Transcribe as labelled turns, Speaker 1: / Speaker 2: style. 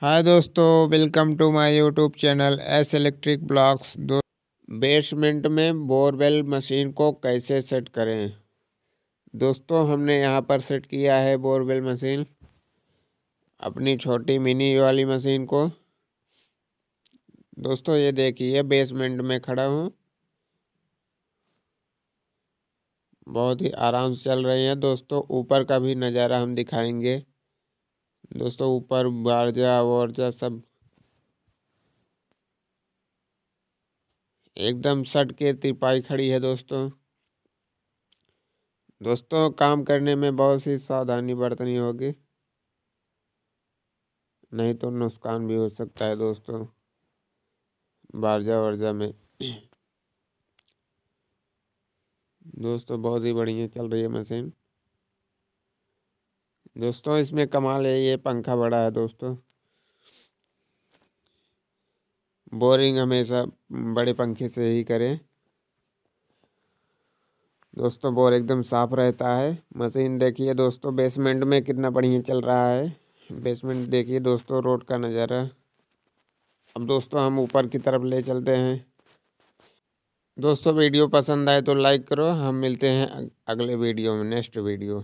Speaker 1: हाय दोस्तों welcome to my YouTube channel S electric blocks दो basement में बोरवेल मशीन को कैसे सेट करें दोस्तों हमने यहाँ पर सेट किया है बोरवेल मशीन अपनी छोटी मिनी वाली मशीन को दोस्तों ये देखिए बेसमेंट में खड़ा हूँ बहुत ही आराम से चल रही है दोस्तों ऊपर का भी नज़ारा हम दिखाएंगे दोस्तों ऊपर बारजा वर्जा सब एकदम सट के तिरपाई खड़ी है दोस्तों दोस्तों काम करने में बहुत सी सावधानी बरतनी होगी नहीं तो नुकसान भी हो सकता है दोस्तों बारजा वर्जा में दोस्तों बहुत ही बढ़िया चल रही है मशीन दोस्तों इसमें कमाल है ये पंखा बड़ा है दोस्तों बोरिंग हमेशा बड़े पंखे से ही करें दोस्तों बोर एकदम साफ रहता है मशीन देखिए दोस्तों बेसमेंट में कितना बढ़िया चल रहा है बेसमेंट देखिए दोस्तों रोड का नज़ारा अब दोस्तों हम ऊपर की तरफ ले चलते हैं दोस्तों वीडियो पसंद आए तो लाइक करो हम मिलते हैं अगले वीडियो में नेक्स्ट वीडियो